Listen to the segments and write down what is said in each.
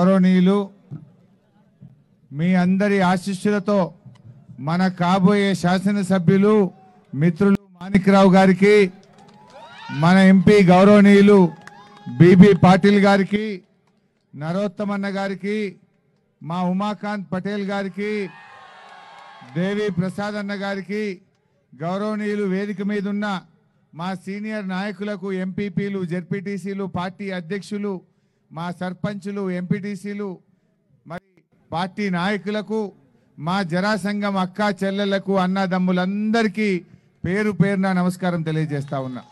గౌరవనీయులు మీ అందరి ఆశిష్యులతో మన కాబోయే శాసనసభ్యులు మిత్రులు మాణిక్రావు గారికి మన ఎంపీ గౌరవనీయులు బీబీ పాటిల్ గారికి నరోత్తమన్న గారికి మా ఉమాకాంత్ పటేల్ గారికి దేవి ప్రసాద్ అన్న గారికి గౌరవనీయులు వేదిక మీద ఉన్న మా సీనియర్ నాయకులకు ఎంపీపీలు జెడ్పీటీసీలు పార్టీ అధ్యక్షులు మా సర్పంచులు ఎంపీటీసీలు మరి పార్టీ నాయకులకు మా జరాసంఘం అక్క చెల్లెలకు అన్నదమ్ములందరికీ పేరు పేరున నమస్కారం తెలియజేస్తా ఉన్నా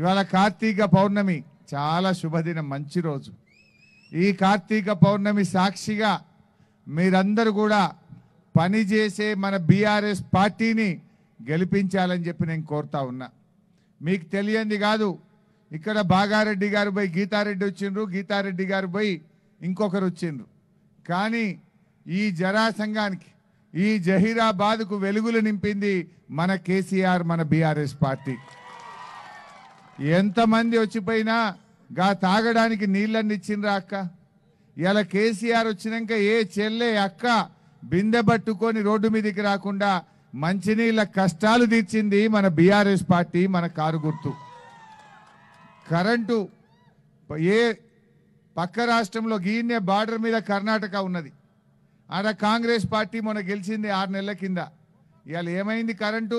ఇవాళ కార్తీక పౌర్ణమి చాలా శుభదినం మంచి రోజు ఈ కార్తీక పౌర్ణమి సాక్షిగా మీరందరూ కూడా పనిచేసే మన బీఆర్ఎస్ పార్టీని గెలిపించాలని చెప్పి నేను కోరుతా ఉన్నా మీకు తెలియంది కాదు ఇక్కడ బాగారెడ్డి గారు పోయి గీతారెడ్డి వచ్చిండ్రు గీతారెడ్డి గారు పోయి ఇంకొకరు వచ్చిండ్రు కానీ ఈ జరాసంఘానికి ఈ జహీరాబాద్కు వెలుగులు నింపింది మన కేసీఆర్ మన బీఆర్ఎస్ పార్టీ ఎంతమంది వచ్చిపోయినా గా తాగడానికి నీళ్ళని ఇచ్చిండ్రా అక్క ఇలా కేసీఆర్ వచ్చినాక ఏ చెల్లె అక్క బిందె పట్టుకొని రోడ్డు మీదకి రాకుండా మంచినీళ్ళ కష్టాలు తీర్చింది మన బీఆర్ఎస్ పార్టీ మన కారు గుర్తు కరెంటు ఏ పక్క రాష్ట్రంలో గీన్నే బార్డర్ మీద కర్ణాటక ఉన్నది ఆడ కాంగ్రెస్ పార్టీ మొన్న గెలిచింది ఆరు నెలల కింద ఇవాళ ఏమైంది కరెంటు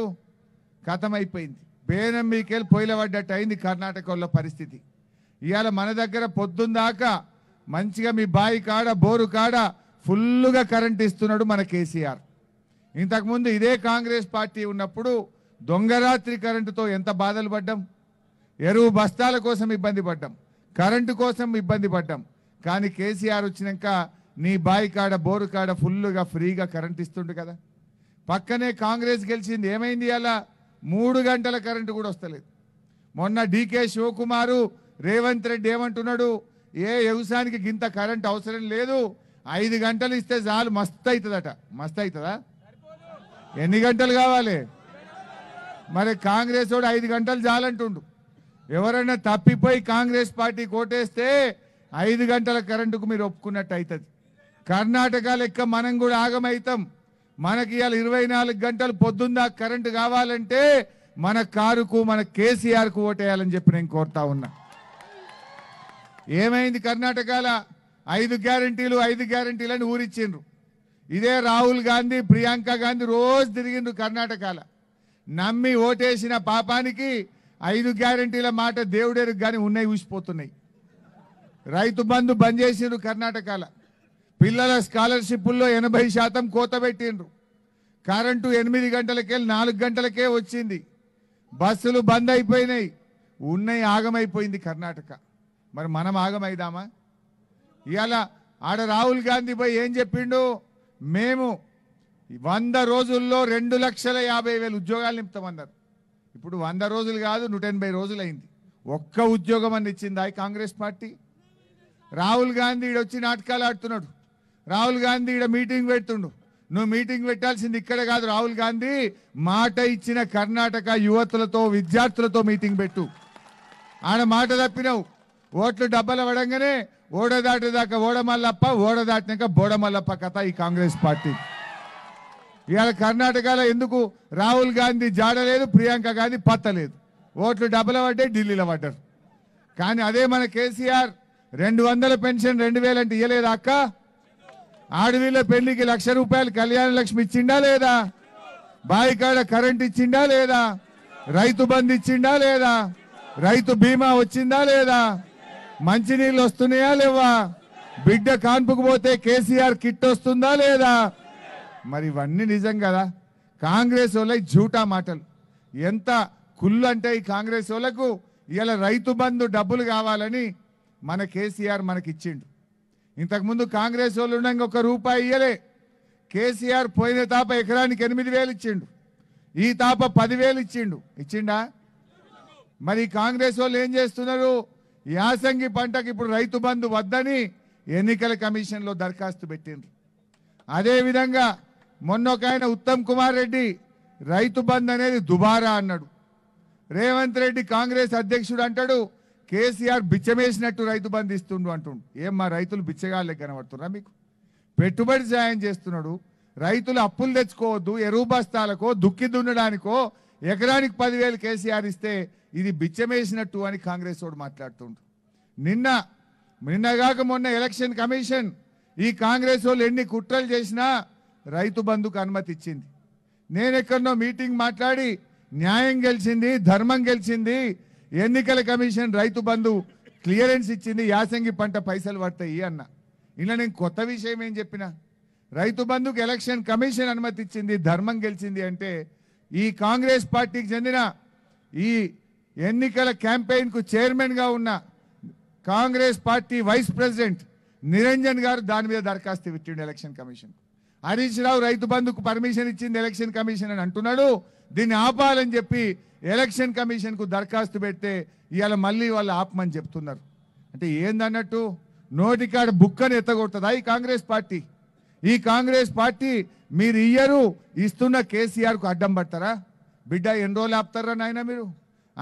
అయిపోయింది బేనం మీకెళ్ళి పొయ్యిలబడ్డట్టు అయింది కర్ణాటకలో పరిస్థితి ఇవాళ మన దగ్గర పొద్దుందాకా మంచిగా మీ బాయి కాడ బోరు కాడ ఫుల్గా కరెంట్ ఇస్తున్నాడు మన కేసీఆర్ ఇంతకుముందు ఇదే కాంగ్రెస్ పార్టీ ఉన్నప్పుడు దొంగరాత్రి కరెంటుతో ఎంత బాధలు పడ్డాం ఎరువు బస్తాల కోసం ఇబ్బంది పడ్డాం కరెంటు కోసం ఇబ్బంది పడ్డాం కానీ కేసీఆర్ వచ్చినాక నీ బాయి కాడ బోరు కాడ ఫుల్గా ఫ్రీగా కరెంట్ ఇస్తుండు కదా పక్కనే కాంగ్రెస్ గెలిచింది ఏమైంది అలా మూడు గంటల కరెంటు కూడా వస్తలేదు మొన్న డీకే శివకుమారు రేవంత్ రెడ్డి ఏమంటున్నాడు ఏ వ్యవసాయానికి గింత కరెంట్ అవసరం లేదు ఐదు గంటలు ఇస్తే చాలు మస్తు అవుతుందట మస్తు అవుతుందా ఎన్ని గంటలు కావాలి మరి కాంగ్రెస్ వాడు ఐదు గంటలు చాలంటుండు ఎవరైనా తప్పిపోయి కాంగ్రెస్ పార్టీ కోటేస్తే ఐదు గంటల కరెంటుకు మీరు ఒప్పుకున్నట్టు అవుతుంది కర్ణాటక లెక్క మనం కూడా ఆగమైతాం మనకి ఇవాళ ఇరవై నాలుగు గంటలు పొద్దున్న కరెంటు కావాలంటే మన కారుకు మన కేసీఆర్కు ఓటేయాలని చెప్పి నేను కోరుతా ఉన్నా ఏమైంది కర్ణాటకల ఐదు గ్యారంటీలు ఐదు అని ఊరిచ్చిండ్రు ఇదే రాహుల్ గాంధీ ప్రియాంక గాంధీ రోజు తిరిగిండ్రు కర్ణాటకల నమ్మి ఓటేసిన పాపానికి ఐదు గ్యారంటీల మాట దేవుడేరు కానీ ఉన్నాయి ఊసిపోతున్నాయి రైతు బంధు బంద్ చేసిండ్రు కర్ణాటకలో పిల్లల స్కాలర్షిప్లో ఎనభై శాతం కోత పెట్టిండ్రు కరెంటు ఎనిమిది గంటలకే నాలుగు గంటలకే వచ్చింది బస్సులు బంద్ అయిపోయినాయి ఉన్నాయి ఆగమైపోయింది కర్ణాటక మరి మనం ఆగమైదామా ఇవాళ ఆడ రాహుల్ గాంధీ పోయి ఏం చెప్పిండు మేము వంద రోజుల్లో రెండు లక్షల యాభై వేలు ఉద్యోగాలు నింపుతామన్నారు ఇప్పుడు వంద రోజులు కాదు నూట ఎనభై రోజులు అయింది ఒక్క ఉద్యోగం అని ఇచ్చిందా కాంగ్రెస్ పార్టీ రాహుల్ గాంధీ ఈడ వచ్చి నాటకాలు ఆడుతున్నాడు రాహుల్ గాంధీ ఈడ మీటింగ్ పెడుతుండు నువ్వు మీటింగ్ పెట్టాల్సింది ఇక్కడ కాదు రాహుల్ గాంధీ మాట ఇచ్చిన కర్ణాటక యువతులతో విద్యార్థులతో మీటింగ్ పెట్టు ఆడ మాట తప్పినావు ఓట్లు డబ్బల పడంగానే ఓడదాటేదాకా ఓడమల్లప్ప ఓడదాటినాక బోడమల్లప్ప కథ ఈ కాంగ్రెస్ పార్టీ ఇవాళ కర్ణాటకలో ఎందుకు రాహుల్ గాంధీ జాడలేదు ప్రియాంక గాంధీ పత్తలేదు ఓట్లు డబ్బుల పడ్డాయి ఢిల్లీలో పడ్డారు కానీ అదే మన కేసీఆర్ రెండు వందల పెన్షన్ రెండు అంటే ఇవ్వలేదా అక్క ఆడవీళ్ళ పెళ్లికి లక్ష రూపాయలు కళ్యాణ లక్ష్మి ఇచ్చిండా లేదా బాయికాడ కరెంట్ ఇచ్చిండా లేదా రైతు బంద్ ఇచ్చిండా లేదా రైతు బీమా వచ్చిందా లేదా మంచినీళ్ళు వస్తున్నాయా లేవా బిడ్డ కాన్పుకు పోతే కేసీఆర్ కిట్ వస్తుందా లేదా మరి ఇవన్నీ నిజం కదా కాంగ్రెస్ వాళ్ళ జూటా మాటలు ఎంత కుళ్ళు అంటే ఈ కాంగ్రెస్ వాళ్ళకు ఇలా రైతు బంధు డబ్బులు కావాలని మన కేసీఆర్ మనకిచ్చిండు ఇంతకుముందు కాంగ్రెస్ వాళ్ళు ఉండగా ఒక రూపాయి ఇయ్యలే కేసీఆర్ పోయిన తాప ఎకరానికి ఎనిమిది వేలు ఇచ్చిండు ఈ తాప పదివేలు ఇచ్చిండు ఇచ్చిండా మరి కాంగ్రెస్ వాళ్ళు ఏం చేస్తున్నారు యాసంగి పంటకి ఇప్పుడు రైతు బంధు వద్దని ఎన్నికల కమిషన్లో దరఖాస్తు పెట్టిండ్రు అదేవిధంగా మొన్న ఒక ఆయన ఉత్తమ్ కుమార్ రెడ్డి రైతు బంద్ అనేది దుబారా అన్నాడు రేవంత్ రెడ్డి కాంగ్రెస్ అధ్యక్షుడు అంటాడు కేసీఆర్ బిచ్చమేసినట్టు రైతు బంద్ ఇస్తుండు అంటుండు ఏం మా రైతులు బిచ్చగాళ్ళకి కనబడుతున్నా మీకు పెట్టుబడి సాయం చేస్తున్నాడు రైతులు అప్పులు తెచ్చుకోవద్దు ఎరువు బస్తాలకో దుక్కి దున్నడానికో ఎకరానికి పదివేలు కేసీఆర్ ఇస్తే ఇది బిచ్చమేసినట్టు అని కాంగ్రెస్ వాడు మాట్లాడుతుండు నిన్న నిన్నగాక మొన్న ఎలక్షన్ కమిషన్ ఈ కాంగ్రెస్ వాళ్ళు ఎన్ని కుట్రలు చేసినా రైతు బంధుకు అనుమతి ఇచ్చింది నేను ఎక్కడో మీటింగ్ మాట్లాడి న్యాయం గెలిచింది ధర్మం గెలిచింది ఎన్నికల కమిషన్ రైతు బంధు క్లియరెన్స్ ఇచ్చింది యాసంగి పంట పైసలు పడతాయి అన్న ఇలా నేను కొత్త విషయం ఏం చెప్పిన రైతు బంధుకు ఎలక్షన్ కమిషన్ అనుమతి ఇచ్చింది ధర్మం గెలిచింది అంటే ఈ కాంగ్రెస్ పార్టీకి చెందిన ఈ ఎన్నికల క్యాంపెయిన్కు చైర్మన్గా ఉన్న Congress party vice president Niranjan garu దాని మీద దరఖాస్తు పెట్టిండు ఎలక్షన్ కమిషన్ హరీష్ రావు రైతు బంధుకు పర్మిషన్ ఇచ్చింది ఎలక్షన్ కమిషన్ అని అంటున్నాడు దీన్ని ఆపాలని చెప్పి ఎలక్షన్ కమిషన్కు దరఖాస్తు పెడితే ఇవాళ మళ్ళీ వాళ్ళు ఆపమని చెప్తున్నారు అంటే ఏందన్నట్టు నోటికాడ అని ఎత్తగొడుతుందా ఈ కాంగ్రెస్ పార్టీ ఈ కాంగ్రెస్ పార్టీ మీరు ఇయ్యరు ఇస్తున్న కేసీఆర్కు అడ్డం పడతారా బిడ్డ ఎన్ని రోజులు ఆపుతారా నాయన మీరు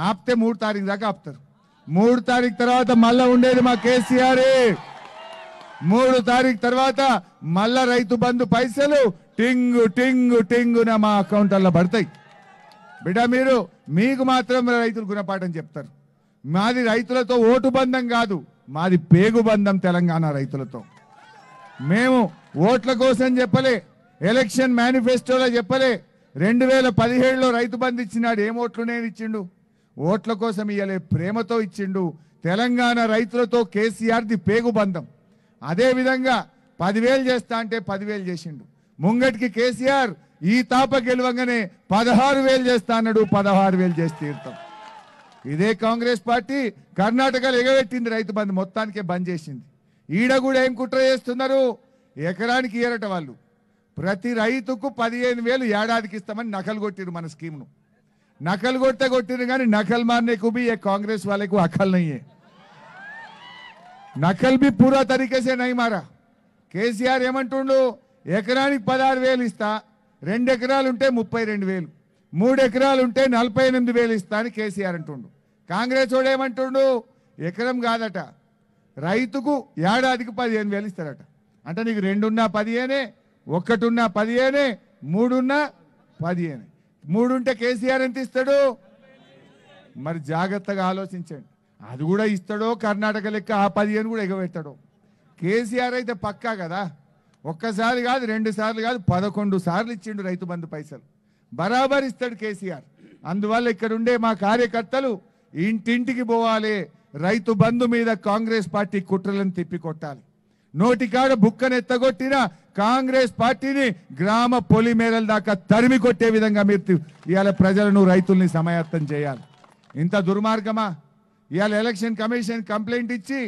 ఆపితే మూడు తారీఖు దాకా ఆపుతారు మూడు తారీఖు తర్వాత మళ్ళీ ఉండేది మా కేసీఆర్ మూడు తారీఖు తర్వాత మళ్ళా రైతు బంధు పైసలు టింగు టింగు టింగున మా అకౌంట్లలో పడతాయి బిడ్డ మీరు మీకు మాత్రం రైతులు గుణపాఠం చెప్తారు మాది రైతులతో ఓటు బంధం కాదు మాది పేగు బంధం తెలంగాణ రైతులతో మేము ఓట్ల కోసం చెప్పలే ఎలక్షన్ మేనిఫెస్టోలో చెప్పలే రెండు వేల పదిహేడులో రైతు బంధు ఇచ్చినాడు ఏం ఓట్లు నేను ఇచ్చిండు ఓట్ల కోసం ఇయ్యలే ప్రేమతో ఇచ్చిండు తెలంగాణ రైతులతో కేసీఆర్ది పేగు బంధం అదేవిధంగా పదివేలు చేస్తా అంటే పదివేలు చేసిండు ముంగటికి కేసీఆర్ ఈ తాప గెలవంగానే పదహారు వేలు చేస్తా అన్నాడు పదహారు వేలు చేసి తీరుతాం ఇదే కాంగ్రెస్ పార్టీ కర్ణాటకలో ఎగబెట్టింది రైతు బంధు మొత్తానికే బంద్ చేసింది ఈడ కూడా ఏం కుట్ర చేస్తున్నారు ఎకరానికి ఏరట వాళ్ళు ప్రతి రైతుకు పదిహేను వేలు ఏడాదికి ఇస్తామని నకలు కొట్టిరు మన స్కీమ్ను నకలు కొట్టే కొట్టిరు కానీ నకల్ మార్నే కుబి ఏ కాంగ్రెస్ వాళ్ళకు అక్కలు నకల్ బి పూరా తరీకేసే నై మారా కేసీఆర్ ఏమంటుండు ఎకరానికి పదహారు వేలు ఇస్తా రెండు ఎకరాలు ఉంటే ముప్పై రెండు వేలు మూడు ఎకరాలు ఉంటే నలభై ఎనిమిది వేలు ఇస్తా అని కేసీఆర్ అంటుండు కాంగ్రెస్ వాడు ఏమంటుండు ఎకరం కాదట రైతుకు ఏడాదికి పదిహేను వేలు ఇస్తారట అంటే నీకు రెండున్నా పదిహేనే ఒక్కటిన్నా పదిహేనే మూడున్నా పదిహేనే మూడుంటే కేసీఆర్ ఎంత ఇస్తాడు మరి జాగ్రత్తగా ఆలోచించండి అది కూడా ఇస్తాడో కర్ణాటక లెక్క ఆ పదిహేను కూడా ఎగబెట్టాడో కేసీఆర్ అయితే పక్కా కదా ఒక్కసారి కాదు రెండు సార్లు కాదు పదకొండు సార్లు ఇచ్చిండు రైతు బంధు పైసలు బరాబర్ ఇస్తాడు కేసీఆర్ అందువల్ల ఇక్కడుండే మా కార్యకర్తలు ఇంటింటికి పోవాలి రైతు బంధు మీద కాంగ్రెస్ పార్టీ కుట్రలను తిప్పికొట్టాలి నోటికాడ ఎత్తగొట్టిన కాంగ్రెస్ పార్టీని గ్రామ పొలిమేరల దాకా తరిమి కొట్టే విధంగా మీరు ఇవాళ ప్రజలను రైతుల్ని సమాయత్తం చేయాలి ఇంత దుర్మార్గమా ఇవాళ ఎలక్షన్ కమిషన్ కంప్లైంట్ ఇచ్చి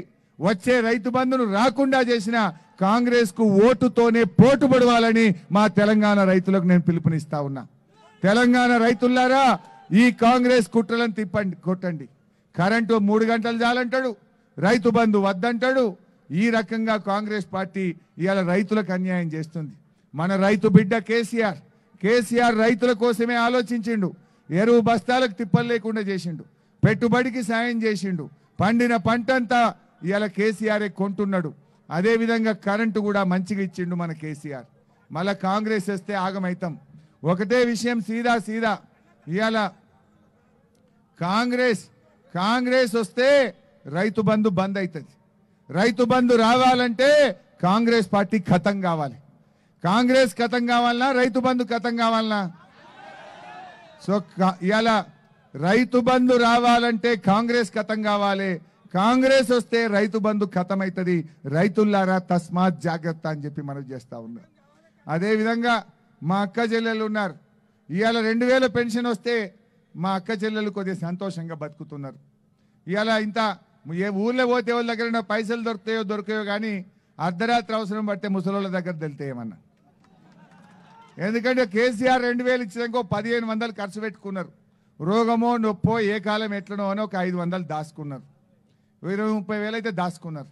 వచ్చే రైతు బంధును రాకుండా చేసిన కాంగ్రెస్ కు ఓటుతోనే పోటు పడవాలని మా తెలంగాణ రైతులకు నేను పిలుపునిస్తా ఉన్నా తెలంగాణ రైతులారా ఈ కాంగ్రెస్ కుట్రలను తిప్పండి కొట్టండి కరెంటు మూడు గంటలు చాలంటాడు రైతు బంధు వద్దంటాడు ఈ రకంగా కాంగ్రెస్ పార్టీ ఇవాళ రైతులకు అన్యాయం చేస్తుంది మన రైతు బిడ్డ కేసీఆర్ కేసీఆర్ రైతుల కోసమే ఆలోచించిండు ఎరువు బస్తాలకు తిప్పలు లేకుండా చేసిండు పెట్టుబడికి సాయం చేసిండు పండిన పంటంతా ఇవాళ కేసీఆర్ కొంటున్నాడు అదేవిధంగా కరెంటు కూడా మంచిగా ఇచ్చిండు మన కేసీఆర్ మళ్ళా కాంగ్రెస్ వస్తే ఆగమైతాం ఒకటే విషయం సీదా సీదా ఇవాళ కాంగ్రెస్ కాంగ్రెస్ వస్తే రైతు బంధు బంద్ అవుతుంది రైతు బంధు రావాలంటే కాంగ్రెస్ పార్టీ కథం కావాలి కాంగ్రెస్ కథం కావాలన్నా రైతు బంధు కథం కావాలన్నా సో ఇలా రైతు బంధు రావాలంటే కాంగ్రెస్ కథం కావాలి కాంగ్రెస్ వస్తే రైతు బంధు కథమవుతుంది రైతుల్లారా తస్మాత్ జాగ్రత్త అని చెప్పి మనం చేస్తూ ఉన్నాం అదేవిధంగా మా అక్క చెల్లెలు ఉన్నారు ఇవాళ రెండు వేల పెన్షన్ వస్తే మా అక్క చెల్లెలు కొద్దిగా సంతోషంగా బతుకుతున్నారు ఇవాళ ఇంత ఏ ఊళ్ళో పోతే వాళ్ళ దగ్గర పైసలు దొరుకుతాయో దొరికాయో కానీ అర్ధరాత్రి అవసరం పడితే ముసలోళ్ళ దగ్గర తెలితేయమన్నా ఎందుకంటే కేసీఆర్ రెండు వేలు ఇచ్చినాక పదిహేను వందలు ఖర్చు పెట్టుకున్నారు రోగమో నొప్పో ఏ కాలం ఎట్లనో అని ఒక ఐదు వందలు దాచుకున్నారు ఇరవై ముప్పై వేలు అయితే దాచుకున్నారు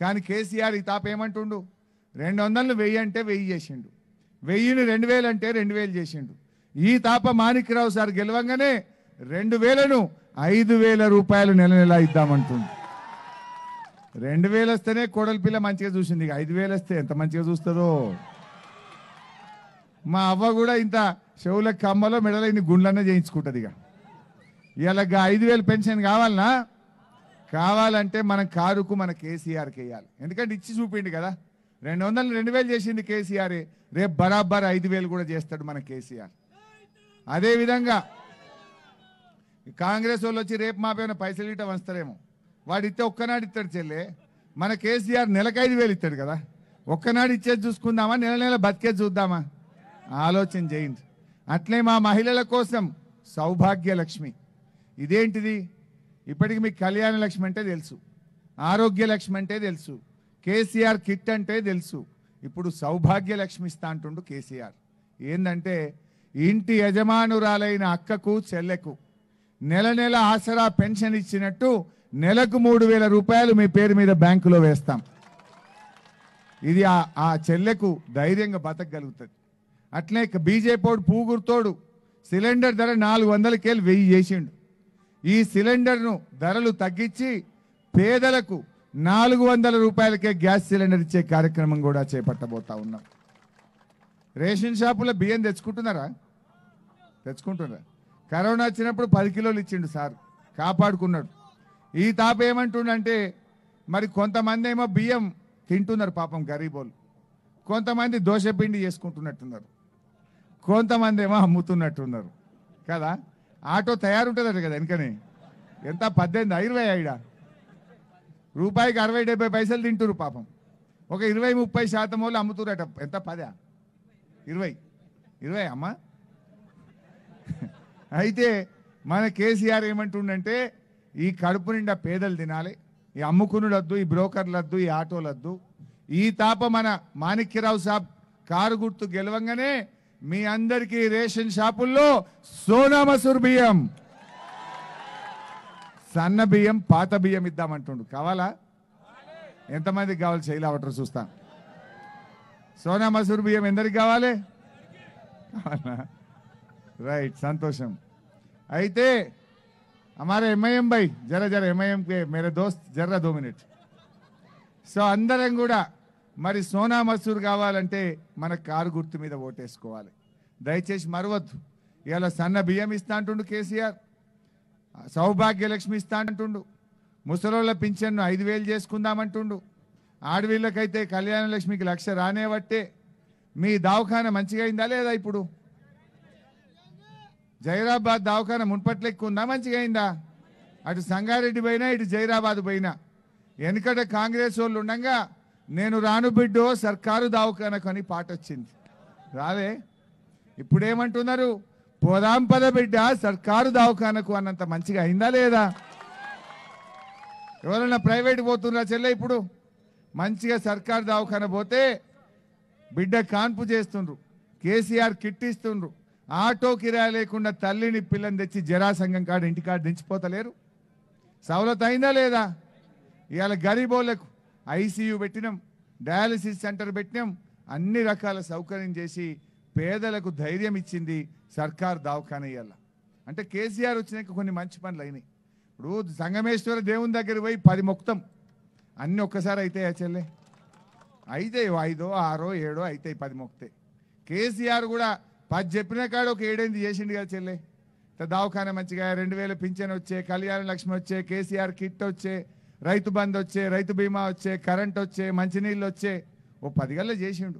కానీ కేసీఆర్ ఈ తాప ఏమంటుండు రెండు వందలు వెయ్యి అంటే వెయ్యి చేసిండు వెయ్యిని రెండు వేలు అంటే రెండు వేలు చేసిండు ఈ తాప మాణిక్యరావు సార్ గెలవంగానే రెండు వేలను ఐదు వేల రూపాయలు నెల నెల ఇద్దామంటుంది రెండు వేలు వస్తేనే కోడలి పిల్ల మంచిగా చూసింది ఐదు వేలు వస్తే ఎంత మంచిగా చూస్తుందో మా అవ్వ కూడా ఇంత చెవుల కమ్మలో మెడలో ఇన్ని గుండ్లనే చేయించుకుంటుంది ఇక ఇలా ఐదు వేలు పెన్షన్ కావాలనా కావాలంటే మన కారుకు మన కేసీఆర్కి వేయాలి ఎందుకంటే ఇచ్చి చూపిండి కదా రెండు వందలు రెండు వేలు చేసింది కేసీఆర్ రేపు బరాబర్ ఐదు వేలు కూడా చేస్తాడు మన కేసీఆర్ అదేవిధంగా కాంగ్రెస్ వాళ్ళు వచ్చి రేపు మాపేమైనా పైసలు ఇట వస్తారేమో వాడు ఇస్తే ఒక్కనాడు ఇస్తాడు చెల్లె మన కేసీఆర్ నెలకు ఐదు వేలు ఇస్తాడు కదా ఒక్కనాడు ఇచ్చేది చూసుకుందామా నెల నెల బతికే చూద్దామా ఆలోచన చేయండి అట్లే మా మహిళల కోసం సౌభాగ్యలక్ష్మి ఇదేంటిది ఇప్పటికి మీకు కళ్యాణ లక్ష్మి అంటే తెలుసు ఆరోగ్య లక్ష్మి అంటే తెలుసు కేసీఆర్ కిట్ అంటే తెలుసు ఇప్పుడు సౌభాగ్య లక్ష్మి ఇస్తా అంటుండు కేసీఆర్ ఏంటంటే ఇంటి యజమానురాలైన అక్కకు చెల్లెకు నెల నెల ఆసరా పెన్షన్ ఇచ్చినట్టు నెలకు మూడు వేల రూపాయలు మీ పేరు మీద బ్యాంకులో వేస్తాం ఇది ఆ చెల్లెకు ధైర్యంగా బతకగలుగుతుంది అట్లే బీజేపీ పూగురుతోడు సిలిండర్ ధర నాలుగు వందలకేళ్ళు వెయ్యి చేసిండు ఈ సిలిండర్ను ధరలు తగ్గించి పేదలకు నాలుగు వందల రూపాయలకే గ్యాస్ సిలిండర్ ఇచ్చే కార్యక్రమం కూడా చేపట్టబోతా ఉన్నాం రేషన్ షాపులో బియ్యం తెచ్చుకుంటున్నారా తెచ్చుకుంటున్నారా కరోనా వచ్చినప్పుడు పది కిలోలు ఇచ్చిండు సార్ కాపాడుకున్నాడు ఈ తాప ఏమంటుండంటే మరి కొంతమంది ఏమో బియ్యం తింటున్నారు పాపం గరీబోళ్ళు కొంతమంది దోశ పిండి చేసుకుంటున్నట్టున్నారు కొంతమంది ఏమో అమ్ముతున్నట్టున్నారు కదా ఆటో తయారుంటుందట కదా వెనకనే ఎంత పద్దెనిమిది ఇరవై ఐడ రూపాయికి అరవై డెబ్బై పైసలు తింటురు పాపం ఒక ఇరవై ముప్పై శాతం వాళ్ళు అమ్ముతురట ఎంత పదా ఇరవై ఇరవై అమ్మా అయితే మన కేసీఆర్ ఏమంటుండంటే ఈ కడుపు నిండా పేదలు తినాలి ఈ అమ్ముకునులద్దు ఈ బ్రోకర్లద్దు ఈ ఆటోలద్దు ఈ తాప మన మాణిక్యరావు సాబ్ కారు గుర్తు గెలవంగానే మీ అందరికీ రేషన్ షాపుల్లో సోనామసూర్ బియ్యం సన్న బియ్యం పాత బియ్యం ఇద్దామంటుండు కావాలా ఎంతమందికి కావాలి చేయలేవటరు చూస్తాను సోనా మసూర్ బియ్యం ఎందరికి కావాలి రైట్ సంతోషం అయితే అమారా ఎంఐఎం బై జర జర ఎంఐఎంకే మేరే దోస్త్ జర్రా దో మినిట్ సో అందరం కూడా మరి సోనా మసూర్ కావాలంటే మన కారు గుర్తు మీద ఓటేసుకోవాలి దయచేసి మరవద్దు ఇవాళ సన్న బియ్యం ఇస్తా అంటుండు కేసీఆర్ సౌభాగ్యలక్ష్మి ఇస్తా అంటుండు ముసలోళ్ళ పింఛన్ను ఐదు వేలు చేసుకుందామంటుండు ఆడవీళ్ళకైతే కళ్యాణ లక్ష్మికి లక్ష రానేవట్టే మీ దావఖాన మంచిగా అయిందా లేదా ఇప్పుడు జైరాబాద్ దావఖాన మున్పట్లెక్కు ఉందా మంచిగా అయిందా అటు సంగారెడ్డి పోయినా ఇటు జైరాబాద్ పోయినా వెనుకట కాంగ్రెస్ వాళ్ళు ఉండగా నేను రాను బిడ్డో సర్కారు దావుకనకు అని పాట వచ్చింది రావే ఇప్పుడేమంటున్నారు పోదాం పద బిడ్డ సర్కారు దావకానకు అన్నంత మంచిగా అయిందా లేదా ఎవరన్నా ప్రైవేట్ పోతున్నారా చెల్లె ఇప్పుడు మంచిగా సర్కారు దావఖాన పోతే బిడ్డ కాన్పు చేస్తుండ్రు కేసీఆర్ కిట్ ఇస్తుండ్రు ఆటో కిరాయి లేకుండా తల్లిని పిల్లని తెచ్చి సంఘం కాడ ఇంటికాడ దించిపోతలేరు సవలత అయిందా లేదా ఇవాళ గరీబోళ్లకు ఐసీయూ పెట్టినాం డయాలసిస్ సెంటర్ పెట్టినాం అన్ని రకాల సౌకర్యం చేసి పేదలకు ధైర్యం ఇచ్చింది సర్కార్ దావఖాన అంటే కేసీఆర్ వచ్చినాక కొన్ని మంచి పనులు అయినాయి ఇప్పుడు సంగమేశ్వర దేవుని దగ్గర పోయి పది మొక్తం అన్నీ ఒక్కసారి అవుతాయి చెల్లే అయితే ఐదో ఆరో ఏడో అవుతాయి పది మొక్తే కేసీఆర్ కూడా పది చెప్పిన కాడ ఒక ఏడైంది చేసిండు కదా చెల్లె దవాఖాన మంచిగా రెండు వేలు పింఛన్ వచ్చే కళ్యాణ లక్ష్మి వచ్చే కేసీఆర్ కిట్ వచ్చే రైతు బంద్ వచ్చే రైతు బీమా వచ్చే కరెంట్ వచ్చే మంచినీళ్ళు వచ్చే ఓ పదిగల్ల చేసిండు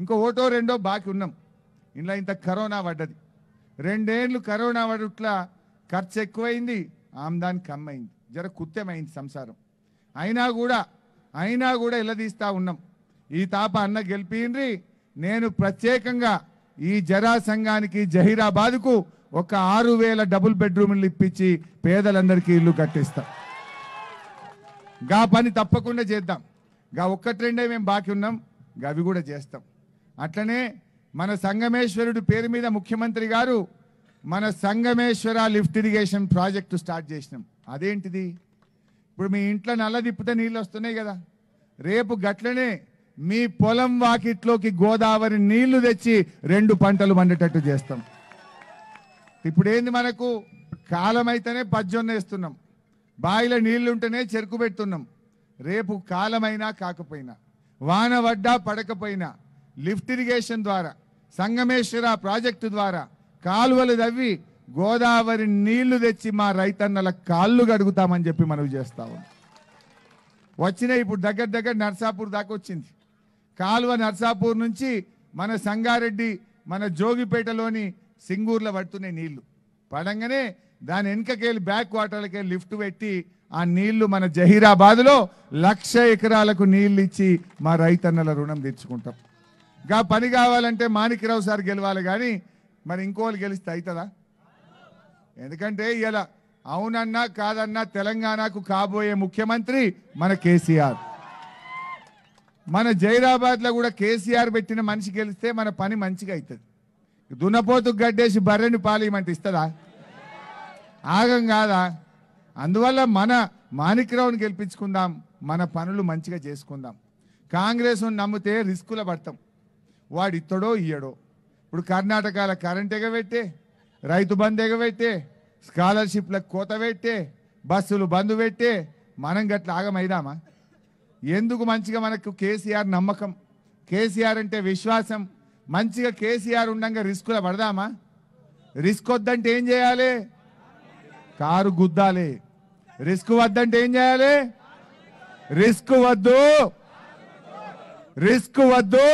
ఇంకో ఓటో రెండో బాకీ ఉన్నాం ఇంట్లో ఇంత కరోనా పడ్డది రెండేళ్ళు కరోనా పడుట్లా ఖర్చు ఎక్కువైంది ఆమ్దాన్ కమ్మైంది జర కుత్యమైంది సంసారం అయినా కూడా అయినా కూడా ఇలా తీస్తా ఉన్నాం ఈ తాప అన్న గెలిపిండ్రి నేను ప్రత్యేకంగా ఈ జరా సంఘానికి జహీరాబాద్కు ఒక ఆరు వేల డబుల్ బెడ్రూమ్లు ఇప్పించి పేదలందరికీ ఇల్లు కట్టిస్తాను గా పని తప్పకుండా చేద్దాం గా ఒక్కటి రెండే మేము బాకీ ఉన్నాం అవి కూడా చేస్తాం అట్లనే మన సంగమేశ్వరుడు పేరు మీద ముఖ్యమంత్రి గారు మన Sangameshwara lift irrigation project start చేసినాం అదేంటిది ఇప్పుడు మీ ఇంట్లో నల్ల తిప్పితే నీళ్ళు వస్తున్నాయి కదా రేపు గట్లనే మీ పొలం వాకిట్లోకి గోదావరి నీళ్లు తెచ్చి రెండు పంటలు పండేటట్టు చేస్తాం ఇప్పుడు ఏంది మనకు కాలం అయితేనే వేస్తున్నాం బావిలో నీళ్లుంటేనే చెరుకు పెడుతున్నాం రేపు కాలమైనా కాకపోయినా వాన పడ్డా పడకపోయినా లిఫ్ట్ ఇరిగేషన్ ద్వారా సంగమేశ్వర ప్రాజెక్టు ద్వారా కాలువలు తవ్వి గోదావరి నీళ్లు తెచ్చి మా రైతన్నల కాళ్ళు గడుగుతామని చెప్పి మనవి చేస్తా వచ్చిన ఇప్పుడు దగ్గర దగ్గర నర్సాపూర్ దాకా వచ్చింది కాలువ నర్సాపూర్ నుంచి మన సంగారెడ్డి మన జోగిపేటలోని సింగూర్ల పడుతున్నాయి నీళ్లు పడంగానే దాని వెనుకకెళ్ళి బ్యాక్ వెళ్ళి లిఫ్ట్ పెట్టి ఆ నీళ్లు మన జహీరాబాద్లో లక్ష ఎకరాలకు నీళ్లు ఇచ్చి మా రైతన్నల రుణం తెచ్చుకుంటాం గా పని కావాలంటే మాణిక్యరావు సార్ గెలవాలి కానీ మరి ఇంకోళ్ళు గెలిస్తే అవుతుందా ఎందుకంటే ఇలా అవునన్నా కాదన్నా తెలంగాణకు కాబోయే ముఖ్యమంత్రి మన కేసీఆర్ మన జైరాబాద్లో కూడా కేసీఆర్ పెట్టిన మనిషి గెలిస్తే మన పని మంచిగా అవుతుంది దున్నపోతు గడ్డేసి బర్రెని పాలియమంటే ఇస్తుందా ఆగం కాదా అందువల్ల మన మాణిక్రావుని గెలిపించుకుందాం మన పనులు మంచిగా చేసుకుందాం కాంగ్రెస్ నమ్మితే రిస్కుల పడతాం వాడిత్తడో ఇయ్యడో ఇప్పుడు కర్ణాటకాల కరెంట్ ఎగబెట్టే రైతు బంద్ ఎగబెట్టే స్కాలర్షిప్లకు కోత పెట్టే బస్సులు బంద్ పెట్టే మనం గట్ల ఆగమైదామా ఎందుకు మంచిగా మనకు కేసీఆర్ నమ్మకం కేసీఆర్ అంటే విశ్వాసం మంచిగా కేసీఆర్ ఉండగా రిస్కుల పడదామా రిస్క్ వద్దంటే ఏం చేయాలి కారు గుద్దాలి రిస్క్ వద్దంటే ఏం చేయాలి రిస్క్ వద్దు రిస్క్ వద్దు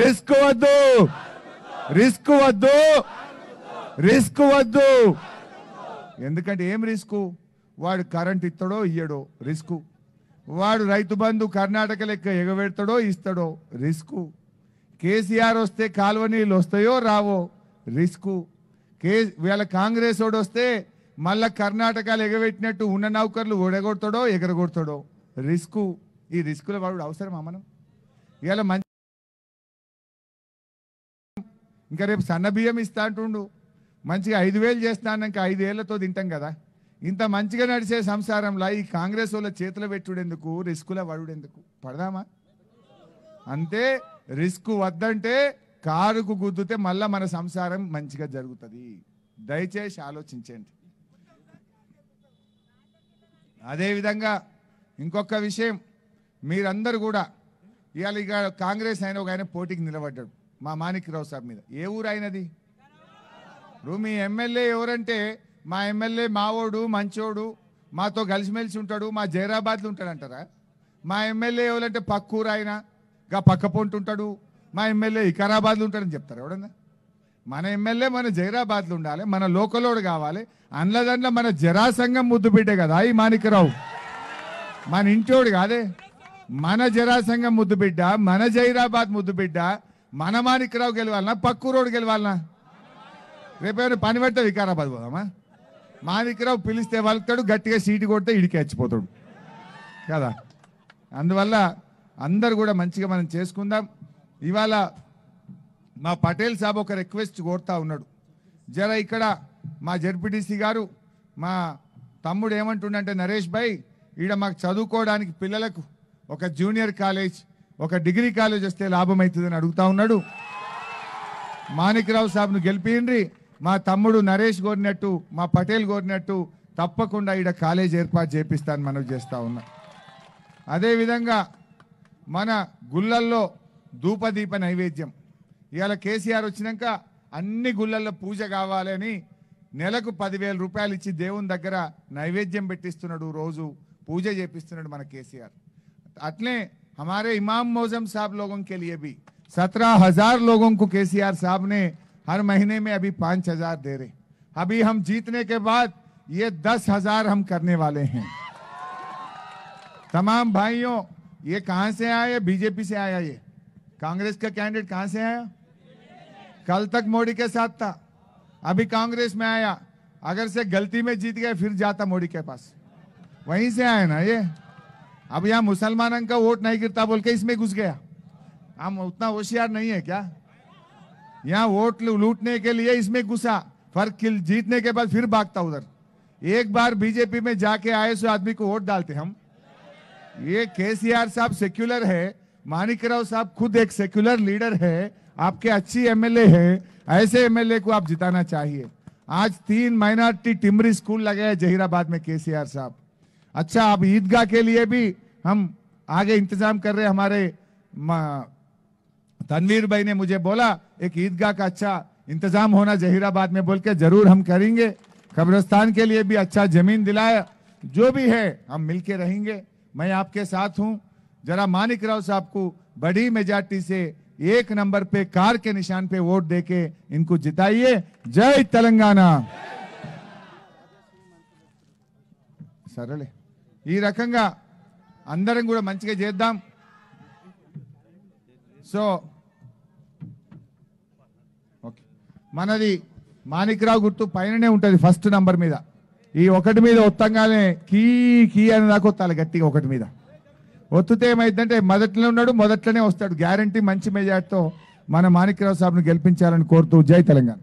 రిస్క్ వద్దు రిస్క్ వద్దు రిస్క్ వద్దు ఎందుకంటే ఏం రిస్క్ వాడు కరెంట్ ఇస్తాడో ఇయ్యడో రిస్క్ వాడు రైతు బంధు కర్ణాటక లెక్క ఎగబెడతాడో ఇస్తాడో రిస్క్ కేసీఆర్ వస్తే కాలువ నీళ్ళు వస్తాయో రావో రిస్క్ కే వీళ్ళ కాంగ్రెస్ వాడు వస్తే మళ్ళా కర్ణాటకలు ఎగబెట్టినట్టు ఉన్న నౌకర్లు ఓడగొడతాడో ఎగరగొడతాడో రిస్క్ ఈ రిస్కుల వాడు అవసరమా మనం ఇవాళ మంచి ఇంకా రేపు సన్న బియ్యం ఇస్తా అంటుండు మంచిగా ఐదు వేలు ఐదు ఐదేళ్లతో తింటాం కదా ఇంత మంచిగా నడిచే సంసారంలో ఈ కాంగ్రెస్ వాళ్ళ చేతులు పెట్టుడెందుకు రిస్కుల పడుడెందుకు పడదామా అంతే రిస్క్ వద్దంటే కారుకు గుద్దుతే మళ్ళీ మన సంసారం మంచిగా జరుగుతుంది దయచేసి ఆలోచించండి అదేవిధంగా ఇంకొక విషయం మీరందరూ కూడా ఇవాళ ఇక కాంగ్రెస్ ఆయన ఒక ఆయన పోటీకి నిలబడ్డాడు మా మాణిక్రావు సార్ మీద ఏ ఊరు అయినది ఇప్పుడు మీ ఎమ్మెల్యే ఎవరంటే మా ఎమ్మెల్యే మావోడు మంచోడు మాతో కలిసిమెలిసి ఉంటాడు మా జైరాబాద్లో ఉంటాడంటారా మా ఎమ్మెల్యే ఎవరంటే పక్క ఊరు ఆయన గా పక్క పొంటుంటాడు మా ఎమ్మెల్యే వికారాబాద్లో ఉంటాడని చెప్తారు ఎవడన్నా మన ఎమ్మెల్యే మన జైరాబాద్లో ఉండాలి మన లోకలోడు కావాలి అందులో మన జరాసంగం ముద్దుబిడ్డే కదా ఈ మాణికరావు మన ఇంటోడు కాదే మన జరాసంగం ముద్దుబిడ్డ మన జైరాబాద్ ముద్దుబిడ్డ మన మాణికరావు గెలవాలనా పక్కూరోడు గెలవాలనా రేపేమైనా పని పెడితే వికారాబాద్ పోదామా మాణికరావు పిలిస్తే వలుకుతాడు గట్టిగా సీటు కొడితే ఇడికి వచ్చిపోతాడు కదా అందువల్ల అందరు కూడా మంచిగా మనం చేసుకుందాం ఇవాళ మా పటేల్ సాబ్ ఒక రిక్వెస్ట్ కోరుతా ఉన్నాడు జర ఇక్కడ మా జడ్పీటీసీ గారు మా తమ్ముడు ఏమంటుండంటే నరేష్ భాయ్ ఈడ మాకు చదువుకోవడానికి పిల్లలకు ఒక జూనియర్ కాలేజ్ ఒక డిగ్రీ కాలేజ్ వస్తే లాభం అవుతుందని అడుగుతా ఉన్నాడు మాణిక్రావు సాబ్ను గెలిపిండ్రి మా తమ్ముడు నరేష్ కోరినట్టు మా పటేల్ కోరినట్టు తప్పకుండా ఈడ కాలేజ్ ఏర్పాటు చేపిస్తాను మనం చేస్తూ ఉన్నా అదేవిధంగా మన గుళ్ళల్లో धूपदीप नैवेद्यम इला केसीआर वाक अन्नी गुल्ल पूज कावाल ने पद वेल रूपये देवन दर नैवेद्यम पेटिस्ट रोजू पूज चेना मन केसीआर अट्ले हमारे इमाम मोजम साहब लोगों के लिए भी सत्रह हजार लोगों को केसीआर साहब ने हर महीने में अभी पांच हजार दे रहे अभी हम जीतने के बाद ये दस हजार हम करने वाले हैं तमाम भाइयों ये कहां से आया बीजेपी से आया ये कांग्रेस का कैंडिडेट कहां से आया कल तक मोदी के साथ था अभी कांग्रेस में आया अगर से गलती में जीत गया फिर जाता मोदी के पास वहीं से आया ना ये अब यहाँ मुसलमान का वोट नहीं गिरता बोल के इसमें घुस गया हम उतना होशियार नहीं है क्या यहाँ वोट लूटने के लिए इसमें घुसा फर्क जीतने के बाद फिर भागता उधर एक बार बीजेपी में जाके आए सो आदमी को वोट डालते हम ये केसीआर साहब सेक्युलर है मानिक राव साहब खुद एक सेक्युलर लीडर है आपके अच्छी एमएलए है ऐसे एमएलए को आप जिताना चाहिए आज तीन माइनॉरिटी टिमरी स्कूल लगे है जहीराबाद में के साहब अच्छा आप ईदगाह के लिए भी हम आगे इंतजाम कर रहे हमारे तनवीर भाई ने मुझे बोला एक ईदगाह का अच्छा इंतजाम होना जहीराबाद में बोल के जरूर हम करेंगे कब्रस्तान के लिए भी अच्छा जमीन दिलाया जो भी है हम मिलके रहेंगे मैं आपके साथ हूँ जरा मानिक राव साहब को बड़ी मेजॉरिटी से एक नंबर पे कार के निशान पे वोट देके इनको जिताइए जय तेलंगाना సరేలే ఈ రకంగా అందరం కూడా మంచిగా చేద్దాం సో ఓకే మనది మాణిక్రావు గుర్తు పైననే ఉంటుంది ఫస్ట్ నంబర్ మీద ఈ ఒకటి మీద వత్తంగానే కీ కీ అని దాకా వత్తాలి గట్టిగా ఒకటి మీద ఒత్తుతే ఏమైందంటే మొదట్లో ఉన్నాడు మొదట్లోనే వస్తాడు గ్యారంటీ మంచి మెజార్టీతో మన మాణిక్యరావు సాబ్ను గెలిపించాలని కోరుతూ జై తెలంగాణ